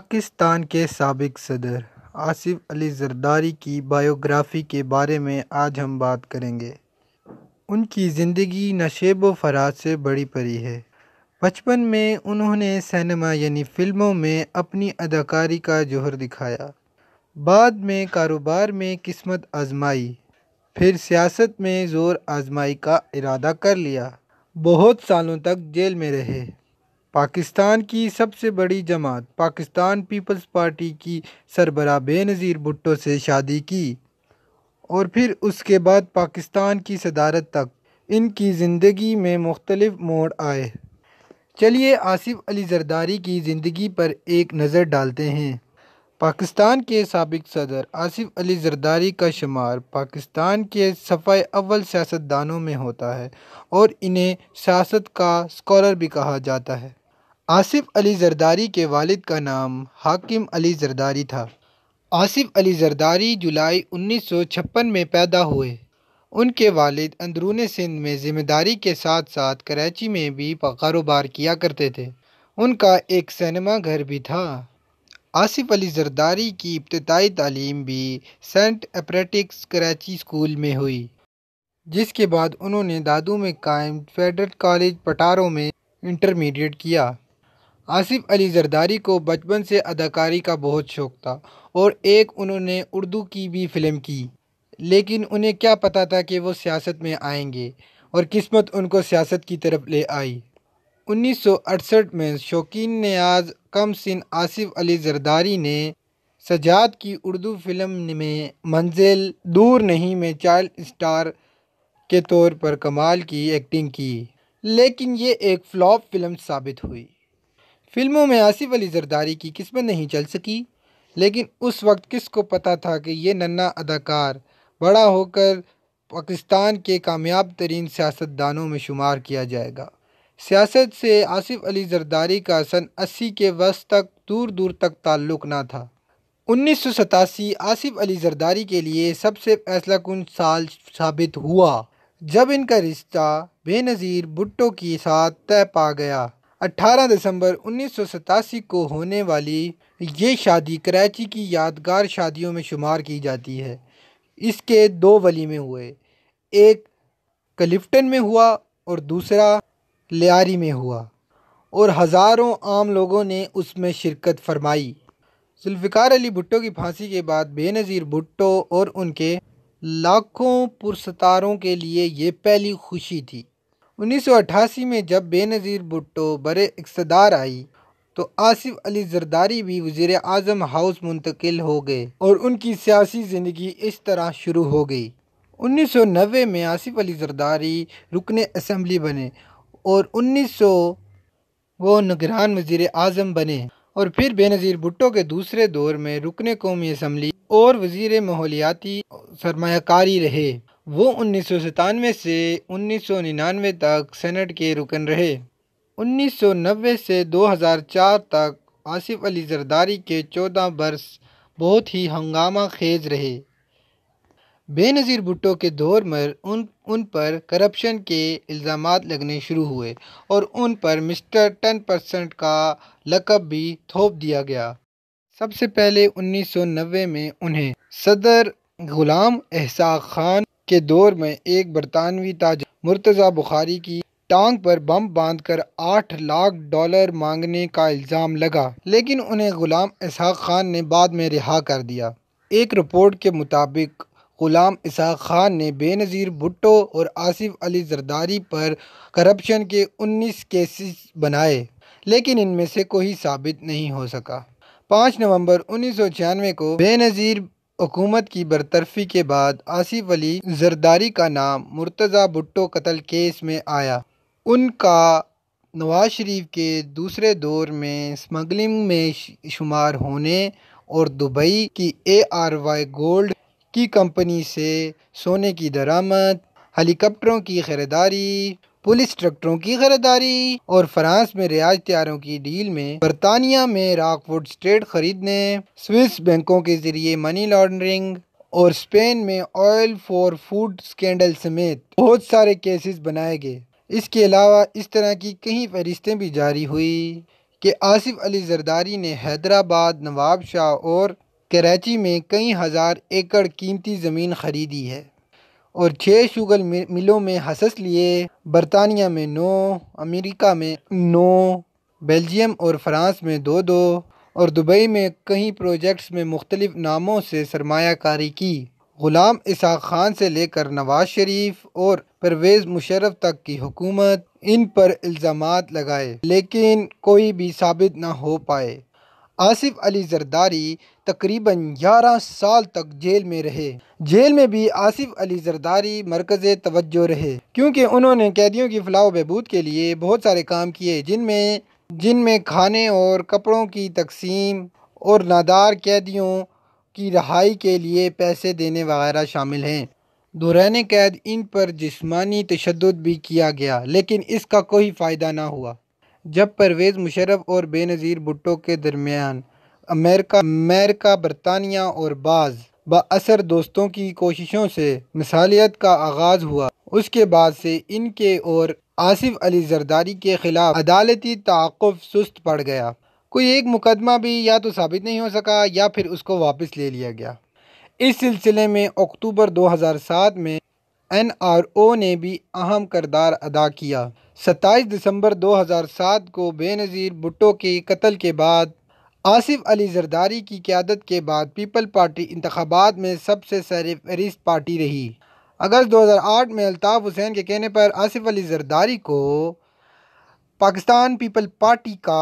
पाकिस्तान के सबक सदर आसिफ़ अली ज़रदारी की बायोग्राफ़ी के बारे में आज हम बात करेंगे उनकी ज़िंदगी नशेब फराज से बड़ी परी है बचपन में उन्होंने सिनेमा यानी फ़िल्मों में अपनी अदाकारी का जोहर दिखाया बाद में कारोबार में किस्मत आजमाई फिर सियासत में ज़ोर आजमाई का इरादा कर लिया बहुत सालों तक जेल में रहे पाकिस्तान की सबसे बड़ी जमात पाकिस्तान पीपल्स पार्टी की सरबरा बेनज़ीर भुट्टो से शादी की और फिर उसके बाद पाकिस्तान की सदारत तक इनकी ज़िंदगी में मुख्तलिफ़ मोड़ आए चलिए आसिफ अली जरदारी की ज़िंदगी पर एक नज़र डालते हैं पाकिस्तान के सबक सदर आसिफ अली जरदारी का शुमार पाकिस्तान के सफा अव्वल सियासतदानों में होता है और इन्हें सियासत का स्कॉलर भी कहा जाता है आसिफ़ अली ज़रदारी के वालिद का नाम हाकिम अली ज़रदारी था आसिफ़ अली ज़रदारी जुलाई उन्नीस सौ छप्पन में पैदा हुए उनके वालिद अंदरून सिंध में ज़िम्मेदारी के साथ साथ कराची में भी कारोबार किया करते थे उनका एक सिनेमा घर भी था आसिफ़ अली ज़रदारी की इब्तदाई तालीम भी सेंट एप्रेटिक्स कराची स्कूल में हुई जिसके बाद उन्होंने दादू में कायम फेडरल कॉलेज पटारों में इंटरमीडिएट किया आसिफ़ अली जरदारी को बचपन से अदाकारी का बहुत शौक़ था और एक उन्होंने उर्दू की भी फ़िल्म की लेकिन उन्हें क्या पता था कि वो सियासत में आएंगे और किस्मत उनको सियासत की तरफ ले आई 1968 में शौकीन न्याज कम सिन आसिफ अली जरदारी ने सजाद की उर्दू फिल्म में मंजिल दूर नहीं में चाइल्ड स्टार के तौर पर कमाल की एक्टिंग की लेकिन ये एक फ्लॉप फिल्म साबित हुई फिल्मों में आसिफ अली जरदारी की किस्मत नहीं चल सकी लेकिन उस वक्त किस को पता था कि ये नन्ना अदाकार बड़ा होकर पाकिस्तान के कामयाब तरीन सियासतदानों में शुमार किया जाएगा सियासत से आसिफ अली जरदारी का सन अस्सी के वस तक दूर दूर तक ताल्लुक़ ना था उन्नीस सौ सतासी आसिफ अली जरदारी के लिए सबसे फैसला कन साल साबित हुआ जब इनका रिश्ता बेनज़ीर भुट्टो के साथ तय पा गया 18 दिसंबर उन्नीस को होने वाली ये शादी कराची की यादगार शादियों में शुमार की जाती है इसके दो वली में हुए एक कलिफ्टन में हुआ और दूसरा लियारी में हुआ और हज़ारों आम लोगों ने उसमें शिरकत फरमाई जुल्फ़िकार अली भुट्टो की फांसी के बाद बेनज़ीर भुट्टो और उनके लाखों पुरस्तारों के लिए ये पहली खुशी थी उन्नीस सौ में जब बेनज़ीर भुट्टो बड़े इकतदार आई तो आसिफ अली जरदारी भी वजीर अजम हाउस मुंतकिल हो गए और उनकी सियासी ज़िंदगी इस तरह शुरू हो गई उन्नीस सौ नबे में आसिफ अली जरदारी रुकन असम्बली बने और उन्नीस सौ वो निगरान वजीर अजम बने और फिर बेनज़ीर भुट्टो के दूसरे दौर में रुकन कौमी असम्बली और वजीर माहौलियाती सरमाकारी रहे वो उन्नीस सौ सतानवे से उन्नीस सौ निन्यानवे तक सेनेट के रुकन रहे उन्नीस सौ नब्बे से दो हज़ार चार तक आसिफ अली जरदारी के चौदह बरस बहुत ही हंगामा खेज रहे बेनज़ीर भुट्टो के दौर में उन उन पर करप्शन के इल्ज़ाम लगने शुरू हुए और उन पर मिस्टर टेन परसेंट का लकब भी थोप दिया गया सबसे पहले उन्नीस सौ नब्बे में उन्हें सदर गुलाम एहसा खान के दौर में एक बरतानवी ताज मुर्तज़ा बुखारी की टांग पर बम बांधकर आठ लाख डॉलर मांगने का इल्ज़ाम लगा लेकिन उन्हें ग़ुलाम इसहाक खान ने बाद में रिहा कर दिया एक रिपोर्ट के मुताबिक ग़ुलाम इसहाक खान ने बेनज़ीर भुट्टो और आसिफ अली जरदारी पर करप्शन के उन्नीस केसेस बनाए लेकिन इनमें से कोई साबित नहीं हो सका पाँच नवंबर उन्नीस सौ छियानवे को बेनज़ीर हुकूमत की बरतरफ़ी के बाद आसिफ अली जरदारी का नाम मुर्तज़ा भुट्टो कत्ल केस में आया उनका नवाज शरीफ के दूसरे दौर में स्मगलिंग में शुमार होने और दुबई की ए आर वाई गोल्ड की कंपनी से सोने की दरामद हेलीकॉप्टरों की खरीदारी पुलिस ट्रैक्टरों की खरीदारी और फ्रांस में रियाज त्यारों की डील में बरतानिया में रॉकवुड स्टेट खरीदने स्विस बैंकों के जरिए मनी लॉन्ड्रिंग और स्पेन में ऑयल फॉर फूड स्कैंडल समेत बहुत सारे केसेस बनाए गए इसके अलावा इस तरह की कई फहरिस्तें भी जारी हुई कि आसिफ अली जरदारी ने हैदराबाद नवाब शाह और कराची में कई हज़ार एकड़ कीमती ज़मीन खरीदी है और छः शुगर मिलों में हसस लिए बरतानिया में नौ अमेरिका में नौ बेल्जियम और फ्रांस में दो दो और दुबई में कई प्रोजेक्ट्स में मुख्तलिफ़ नामों से सरमाकारी की ग़ुलाम इसहाक़ खान से लेकर नवाज शरीफ और परवेज़ मुशर्रफ तक की हुकूमत इन पर इल्ज़ाम लगाए लेकिन कोई भी साबित ना हो पाए आसिफ अली जरदारी तकरीबन 11 साल तक जेल में रहे जेल में भी आसिफ अली जरदारी मरकज़ तवज्जो रहे क्योंकि उन्होंने कैदियों की फलाह बहबूद के लिए बहुत सारे काम किए जिनमें जिनमें खाने और कपड़ों की तकसीम और नादार कैदियों की रहाई के लिए पैसे देने वगैरह शामिल हैं दौरान कैद इन पर जिसमानी तशद भी किया गया लेकिन इसका कोई फ़ायदा ना हुआ जब परवेज़ मुशरफ और बेनज़ीर भुट्टो के दरमियान अमेरिका अमेरिका बरतानिया और बाज़ बासर दोस्तों की कोशिशों से मिसालियत का आगाज़ हुआ उसके बाद से इनके और आसिफ अली जरदारी के ख़िलाफ़ अदालती तक़फ़ सुस्त पड़ गया कोई एक मुकदमा भी या तो साबित नहीं हो सका या फिर उसको वापस ले लिया गया इस सिलसिले में अक्टूबर 2007 में एन आर ओ ने भी अहम करदार अदा किया सत्ताईस दिसंबर 2007 को बेनज़ीर भुट्टो के कत्ल के बाद आसिफ अली जरदारी की क्यादत के बाद पीपल पार्टी इंतबात में सबसे सरफहरिस्त पार्टी रही अगस्त 2008 में अल्ताफ़ हुसैन के कहने पर आसिफ अली जरदारी को पाकिस्तान पीपल पार्टी का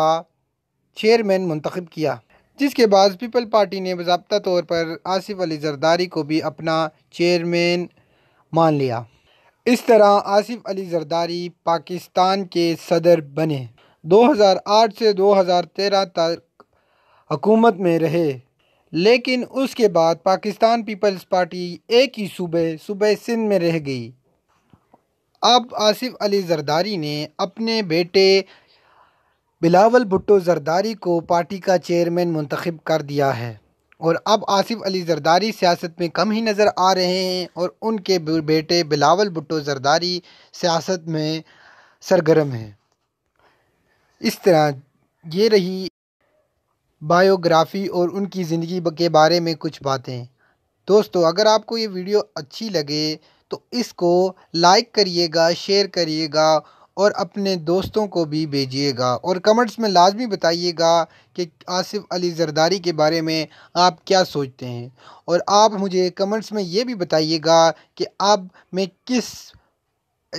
चेयरमैन मंतखब किया जिसके बाद पीपल पार्टी ने बाबा तौर पर आसिफ अली जरदारी को भी अपना चेयरमैन मान लिया इस तरह आसिफ अली जरदारी पाकिस्तान के सदर बने 2008 से 2013 तक हुकूमत में रहे लेकिन उसके बाद पाकिस्तान पीपल्स पार्टी एक ही सूबे सूबे सिंध में रह गई अब आसिफ अली जरदारी ने अपने बेटे बिलावल भुट्टो जरदारी को पार्टी का चेयरमैन मंतखब कर दिया है और अब आसिफ अली जरदारी सियासत में कम ही नज़र आ रहे हैं और उनके बेटे बिलावल भुट्टो जरदारी सियासत में सरगर्म हैं इस तरह ये रही बायोग्राफ़ी और उनकी ज़िंदगी के बारे में कुछ बातें दोस्तों अगर आपको ये वीडियो अच्छी लगे तो इसको लाइक करिएगा शेयर करिएगा और अपने दोस्तों को भी भेजिएगा और कमेंट्स में लाजमी बताइएगा कि आसिफ अली जरदारी के बारे में आप क्या सोचते हैं और आप मुझे कमेंट्स में ये भी बताइएगा कि आप मैं किस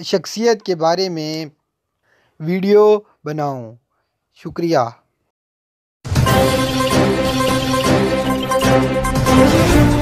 शख्सियत के बारे में वीडियो बनाऊं शुक्रिया Thank you.